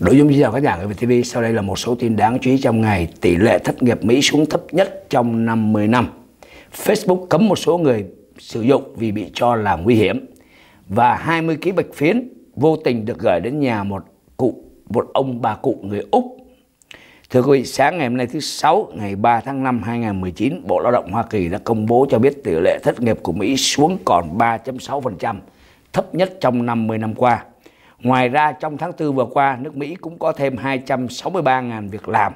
Nội dung chi chào khán giả của VTV, sau đây là một số tin đáng chú ý trong ngày. Tỷ lệ thất nghiệp Mỹ xuống thấp nhất trong 50 năm. Facebook cấm một số người sử dụng vì bị cho là nguy hiểm. Và 20 ký bạch phiến vô tình được gửi đến nhà một cụ một ông bà cụ người Úc. Thưa quý vị, sáng ngày hôm nay thứ Sáu, ngày 3 tháng 5 2019, Bộ Lao động Hoa Kỳ đã công bố cho biết tỷ lệ thất nghiệp của Mỹ xuống còn 3.6%, thấp nhất trong 50 năm qua. Ngoài ra trong tháng 4 vừa qua, nước Mỹ cũng có thêm 263.000 việc làm,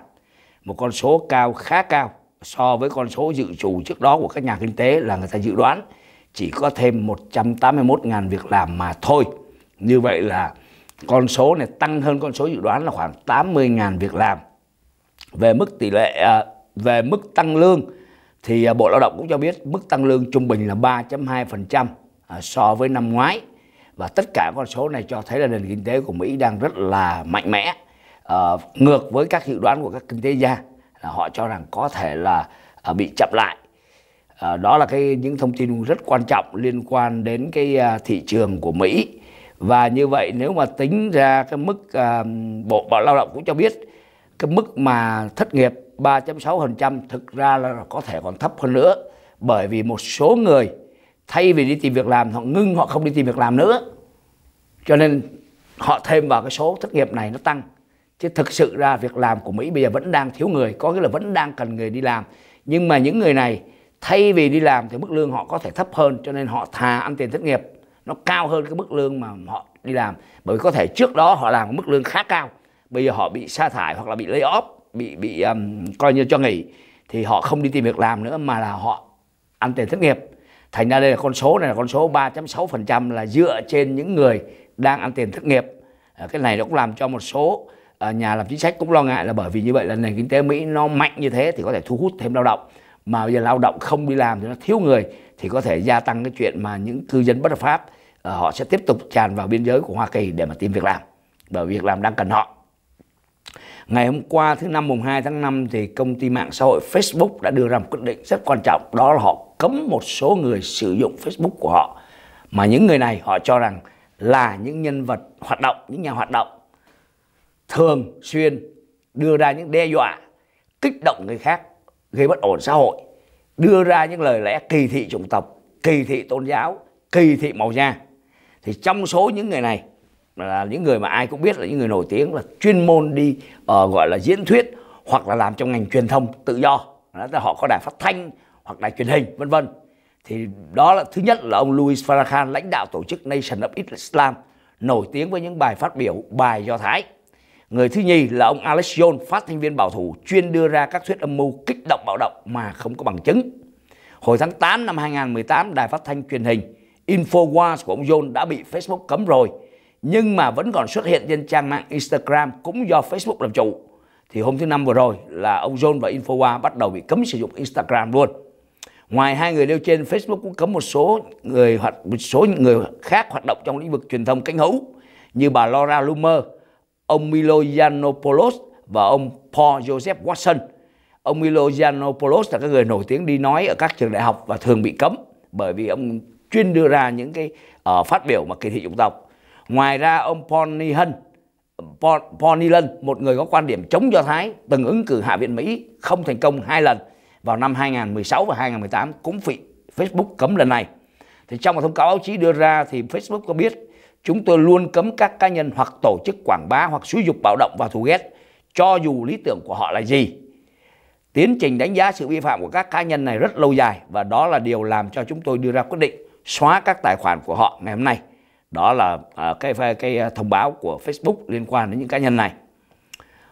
một con số cao khá cao so với con số dự trù trước đó của các nhà kinh tế là người ta dự đoán chỉ có thêm 181.000 việc làm mà thôi. Như vậy là con số này tăng hơn con số dự đoán là khoảng 80.000 việc làm. Về mức tỷ lệ à, về mức tăng lương thì à, Bộ Lao động cũng cho biết mức tăng lương trung bình là 3.2% à, so với năm ngoái và tất cả con số này cho thấy là nền kinh tế của Mỹ đang rất là mạnh mẽ uh, ngược với các dự đoán của các kinh tế gia là họ cho rằng có thể là uh, bị chậm lại uh, đó là cái những thông tin rất quan trọng liên quan đến cái uh, thị trường của Mỹ và như vậy nếu mà tính ra cái mức uh, bộ bảo lao động cũng cho biết cái mức mà thất nghiệp 3.6% thực ra là có thể còn thấp hơn nữa bởi vì một số người thay vì đi tìm việc làm họ ngưng họ không đi tìm việc làm nữa cho nên họ thêm vào cái số thất nghiệp này nó tăng chứ thực sự ra việc làm của Mỹ bây giờ vẫn đang thiếu người có nghĩa là vẫn đang cần người đi làm nhưng mà những người này thay vì đi làm thì mức lương họ có thể thấp hơn cho nên họ thà ăn tiền thất nghiệp nó cao hơn cái mức lương mà họ đi làm bởi vì có thể trước đó họ làm mức lương khá cao bây giờ họ bị sa thải hoặc là bị lay off bị bị um, coi như cho nghỉ thì họ không đi tìm việc làm nữa mà là họ ăn tiền thất nghiệp Thành ra đây là con số này là con số 3.6% là dựa trên những người đang ăn tiền thất nghiệp. Ờ, cái này nó cũng làm cho một số ờ, nhà làm chính sách cũng lo ngại là bởi vì như vậy là nền kinh tế Mỹ nó mạnh như thế thì có thể thu hút thêm lao động. Mà bây giờ lao động không đi làm thì nó thiếu người thì có thể gia tăng cái chuyện mà những cư dân bất hợp pháp ờ, họ sẽ tiếp tục tràn vào biên giới của Hoa Kỳ để mà tìm việc làm. Bởi việc làm đang cần họ. Ngày hôm qua thứ năm mùng 2 tháng 5 thì công ty mạng xã hội Facebook đã đưa ra một quyết định rất quan trọng đó là họ cấm một số người sử dụng Facebook của họ mà những người này họ cho rằng là những nhân vật hoạt động những nhà hoạt động thường xuyên đưa ra những đe dọa kích động người khác gây bất ổn xã hội đưa ra những lời lẽ kỳ thị chủng tộc kỳ thị tôn giáo kỳ thị màu da thì trong số những người này là những người mà ai cũng biết là những người nổi tiếng là chuyên môn đi uh, gọi là diễn thuyết hoặc là làm trong ngành truyền thông tự do đó là họ có đài phát thanh hoặc đài truyền hình vân vân thì đó là thứ nhất là ông Louis Farrakhan lãnh đạo tổ chức Nation of Islam nổi tiếng với những bài phát biểu bài do thái người thứ nhì là ông Alex Jones phát thanh viên bảo thủ chuyên đưa ra các thuyết âm mưu kích động bạo động mà không có bằng chứng hồi tháng 8 năm 2018 đài phát thanh truyền hình Infowars của ông Jones đã bị Facebook cấm rồi nhưng mà vẫn còn xuất hiện trên trang mạng Instagram cũng do Facebook làm chủ thì hôm thứ năm vừa rồi là ông John và Infowars bắt đầu bị cấm sử dụng Instagram luôn ngoài hai người nêu trên Facebook cũng cấm một số người hoặc một số những người khác hoạt động trong lĩnh vực truyền thông cánh hữu như bà Laura Loomer, ông Milo Yiannopoulos và ông Paul Joseph Watson. Ông Milo Yiannopoulos là cái người nổi tiếng đi nói ở các trường đại học và thường bị cấm bởi vì ông chuyên đưa ra những cái uh, phát biểu mà kỳ thị chủng tộc. Ngoài ra ông Paul Nihan, Paul, Paul Nilan, một người có quan điểm chống Do Thái, từng ứng cử Hạ viện Mỹ không thành công hai lần – vào năm 2016 và 2018 cũng bị Facebook cấm lần này. Thì trong một thông cáo báo chí đưa ra thì Facebook có biết chúng tôi luôn cấm các cá nhân hoặc tổ chức quảng bá hoặc xúi dục bạo động và thù ghét cho dù lý tưởng của họ là gì. Tiến trình đánh giá sự vi phạm của các cá nhân này rất lâu dài và đó là điều làm cho chúng tôi đưa ra quyết định xóa các tài khoản của họ ngày hôm nay. Đó là uh, cái cái thông báo của Facebook liên quan đến những cá nhân này.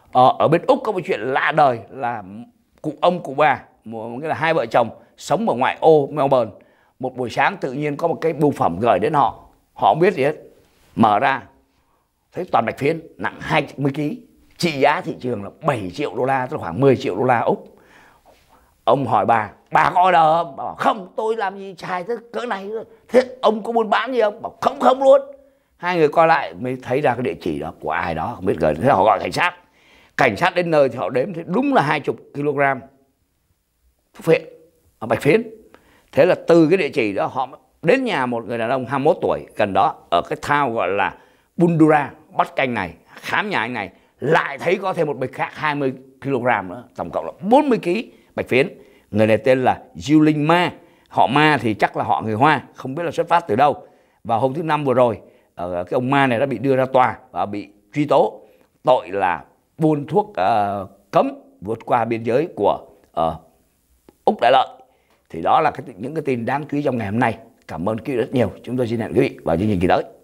Uh, ở bên Úc có một chuyện lạ đời là cụ ông cụ bà nghĩa là hai vợ chồng sống ở ngoại ô Melbourne một buổi sáng tự nhiên có một cái bưu phẩm gửi đến họ họ không biết gì hết mở ra thấy toàn bạch phiến nặng 20 kg trị giá thị trường là 7 triệu đô la tức là khoảng 10 triệu đô la Úc ông hỏi bà bà có order không bà bảo không tôi làm gì chai thế cỡ này thế ông có buôn bán gì không bảo không không luôn hai người coi lại mới thấy ra cái địa chỉ đó của ai đó không biết gửi thế họ gọi cảnh sát cảnh sát đến nơi thì họ đếm thì đúng là hai chục kg phiện ở bạch phiến thế là từ cái địa chỉ đó họ đến nhà một người đàn ông 21 tuổi gần đó ở cái thao gọi là Bundura bắt canh này khám nhà anh này lại thấy có thêm một bịch khác 20 kg nữa tổng cộng là 40 kg bạch phiến người này tên là Diêu Linh Ma họ Ma thì chắc là họ người Hoa không biết là xuất phát từ đâu và hôm thứ năm vừa rồi cái ông Ma này đã bị đưa ra tòa và bị truy tố tội là buôn thuốc uh, cấm vượt qua biên giới của uh, Úc Đại Lợi thì đó là cái, những cái tin đáng chú ý trong ngày hôm nay cảm ơn quý vị rất nhiều chúng tôi xin hẹn quý vị vào chương trình kỳ tới